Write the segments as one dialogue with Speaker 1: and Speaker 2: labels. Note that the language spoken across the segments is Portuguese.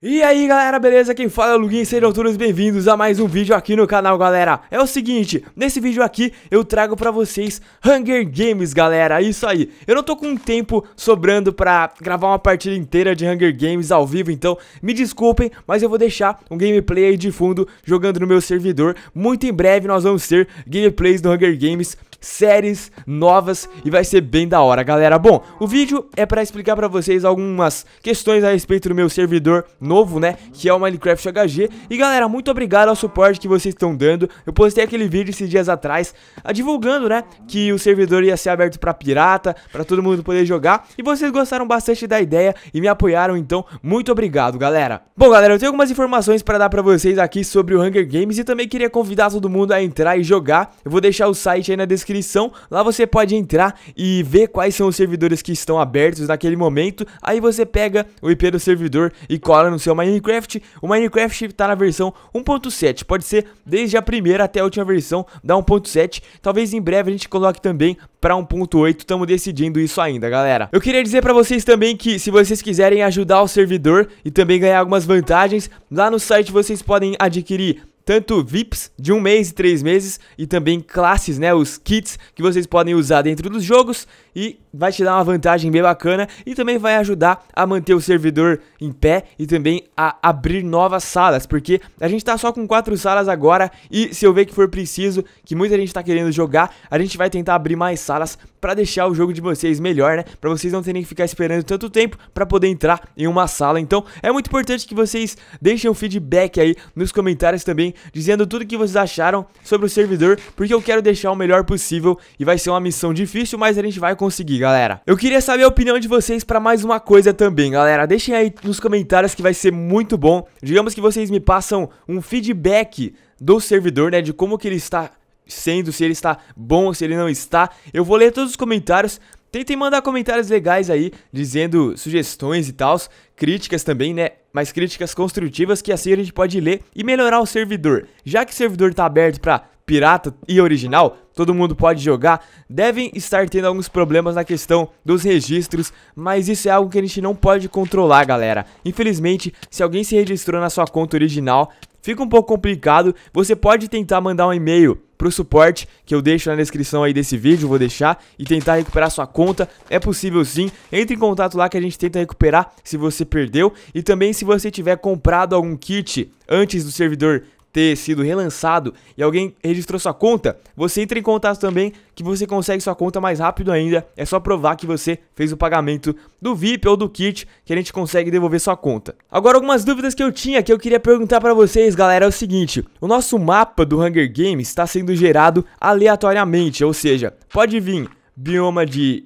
Speaker 1: E aí galera, beleza? Quem fala é o Luguin, sejam todos bem-vindos a mais um vídeo aqui no canal, galera É o seguinte, nesse vídeo aqui eu trago pra vocês Hunger Games, galera, é isso aí Eu não tô com tempo sobrando pra gravar uma partida inteira de Hunger Games ao vivo Então me desculpem, mas eu vou deixar um gameplay aí de fundo jogando no meu servidor Muito em breve nós vamos ter gameplays do Hunger Games séries novas e vai ser bem da hora, galera. Bom, o vídeo é para explicar para vocês algumas questões a respeito do meu servidor novo, né, que é o Minecraft HG. E galera, muito obrigado ao suporte que vocês estão dando. Eu postei aquele vídeo esses dias atrás, ah, divulgando, né, que o servidor ia ser aberto para pirata, para todo mundo poder jogar. E vocês gostaram bastante da ideia e me apoiaram, então muito obrigado, galera. Bom, galera, eu tenho algumas informações para dar para vocês aqui sobre o Hunger Games e também queria convidar todo mundo a entrar e jogar. Eu vou deixar o site aí na descrição descrição. Lá você pode entrar e ver quais são os servidores que estão abertos naquele momento. Aí você pega o IP do servidor e cola no seu Minecraft. O Minecraft está na versão 1.7, pode ser desde a primeira até a última versão da 1.7. Talvez em breve a gente coloque também para 1.8, estamos decidindo isso ainda, galera. Eu queria dizer para vocês também que se vocês quiserem ajudar o servidor e também ganhar algumas vantagens, lá no site vocês podem adquirir tanto VIPs de um mês e três meses e também classes, né, os kits que vocês podem usar dentro dos jogos e vai te dar uma vantagem bem bacana e também vai ajudar a manter o servidor em pé e também a abrir novas salas, porque a gente tá só com quatro salas agora e se eu ver que for preciso, que muita gente tá querendo jogar, a gente vai tentar abrir mais salas para deixar o jogo de vocês melhor, né? Para vocês não terem que ficar esperando tanto tempo para poder entrar em uma sala. Então, é muito importante que vocês deixem um feedback aí nos comentários também dizendo tudo que vocês acharam sobre o servidor, porque eu quero deixar o melhor possível e vai ser uma missão difícil, mas a gente vai conseguir, galera. Eu queria saber a opinião de vocês para mais uma coisa também, galera. Deixem aí nos comentários que vai ser muito bom. Digamos que vocês me passam um feedback do servidor, né, de como que ele está sendo, se ele está bom, se ele não está. Eu vou ler todos os comentários Tentem mandar comentários legais aí, dizendo sugestões e tal, críticas também, né? Mas críticas construtivas que assim a gente pode ler e melhorar o servidor. Já que o servidor tá aberto para pirata e original, todo mundo pode jogar, devem estar tendo alguns problemas na questão dos registros, mas isso é algo que a gente não pode controlar, galera. Infelizmente, se alguém se registrou na sua conta original, fica um pouco complicado, você pode tentar mandar um e-mail pro suporte, que eu deixo na descrição aí desse vídeo, vou deixar, e tentar recuperar sua conta, é possível sim, entre em contato lá que a gente tenta recuperar se você perdeu, e também se você tiver comprado algum kit antes do servidor ter sido relançado e alguém registrou sua conta, você entra em contato também que você consegue sua conta mais rápido ainda. É só provar que você fez o pagamento do VIP ou do kit que a gente consegue devolver sua conta. Agora algumas dúvidas que eu tinha que eu queria perguntar para vocês, galera, é o seguinte: o nosso mapa do Hunger Games está sendo gerado aleatoriamente, ou seja, pode vir bioma de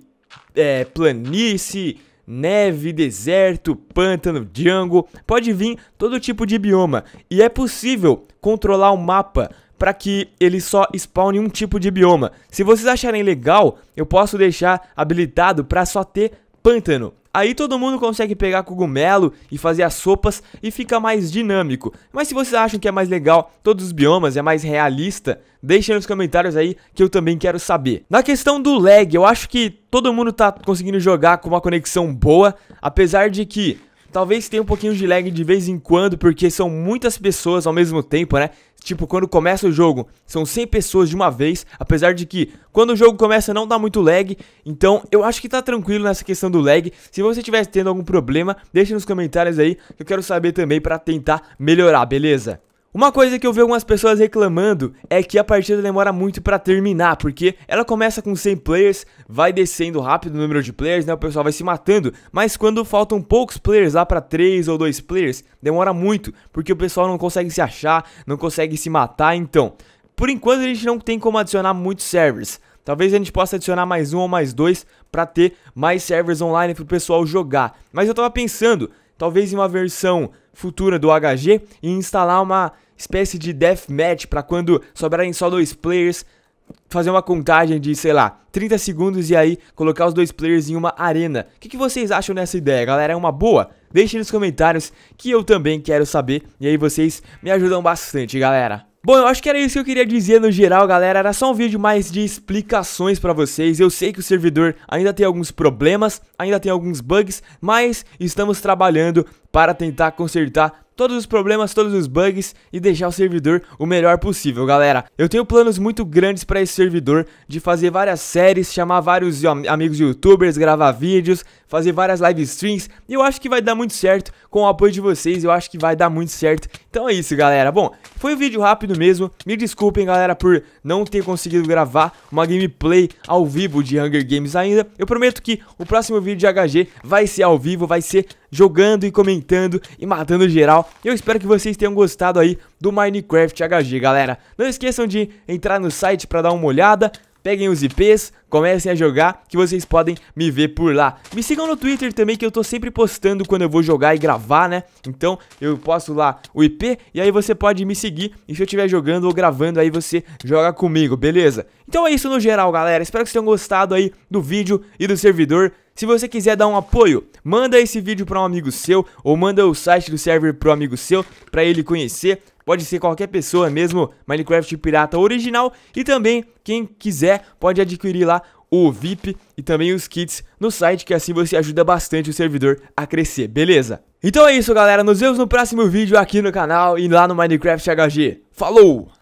Speaker 1: é, planície, neve, deserto, pântano, jungle, pode vir todo tipo de bioma. E é possível controlar o mapa para que ele só spawne um tipo de bioma. Se vocês acharem legal, eu posso deixar habilitado para só ter pântano. Aí todo mundo consegue pegar cogumelo e fazer as sopas e fica mais dinâmico. Mas se vocês acham que é mais legal todos os biomas, é mais realista, deixem nos comentários aí que eu também quero saber. Na questão do lag, eu acho que todo mundo tá conseguindo jogar com uma conexão boa, apesar de que Talvez tenha um pouquinho de lag de vez em quando, porque são muitas pessoas ao mesmo tempo, né? Tipo, quando começa o jogo, são 100 pessoas de uma vez, apesar de que quando o jogo começa não dá muito lag, então eu acho que tá tranquilo nessa questão do lag. Se você estiver tendo algum problema, deixe nos comentários aí, que eu quero saber também para tentar melhorar, beleza? Uma coisa que eu vi algumas pessoas reclamando é que a partida demora muito para terminar, porque ela começa com 100 players, vai descendo rápido o número de players, né, o pessoal vai se matando, mas quando faltam poucos players lá para 3 ou 2 players, demora muito, porque o pessoal não consegue se achar, não consegue se matar, então, por enquanto a gente não tem como adicionar muitos servers. Talvez a gente possa adicionar mais um ou mais dois para ter mais servers online para o pessoal jogar. Mas eu tava pensando, talvez em uma versão futura do HG e instalar uma espécie de deathmatch para quando sobrarem só dois players fazer uma contagem de, sei lá, 30 segundos e aí colocar os dois players em uma arena. O que, que, vocês acham dessa ideia, galera? É uma boa? Deixem nos comentários que eu também quero saber e aí vocês me ajudam bastante, galera. Bom, eu acho que era isso que eu queria dizer no geral, galera. Era só um vídeo mais de explicações pra vocês. Eu sei que o servidor ainda tem alguns problemas, ainda tem alguns bugs, mas estamos trabalhando para tentar consertar todos os problemas, todos os bugs e deixar o servidor o melhor possível, galera. Eu tenho planos muito grandes para esse servidor de fazer várias séries, chamar vários amigos youtubers, gravar vídeos, fazer várias live streams. E eu acho que vai dar muito certo com o apoio de vocês, eu acho que vai dar muito certo. Então é isso, galera. Bom, foi um vídeo rápido mesmo. Me desculpem, galera, por não ter conseguido gravar uma gameplay ao vivo de Hunger Games ainda. Eu prometo que o próximo vídeo de HG vai ser ao vivo, vai ser jogando e comentando e matando geral. Eu espero que vocês tenham gostado aí do Minecraft HG, galera. Não esqueçam de entrar no site para dar uma olhada peguem os IPs, comecem a jogar, que vocês podem me ver por lá. Me sigam no Twitter também, que eu tô sempre postando quando eu vou jogar e gravar, né? Então eu posto lá o IP e aí você pode me seguir. E se eu estiver jogando ou gravando, aí você joga comigo, beleza? Então é isso no geral, galera. Espero que vocês tenham gostado aí do vídeo e do servidor. Se você quiser dar um apoio, manda esse vídeo para um amigo seu ou manda o site do server pro amigo seu para ele conhecer. Pode ser qualquer pessoa mesmo, Minecraft Pirata original. E também, quem quiser, pode adquirir lá o VIP e também os kits no site, que assim você ajuda bastante o servidor a crescer, beleza? Então é isso, galera. Nos vemos no próximo vídeo aqui no canal e lá no Minecraft HG. Falou!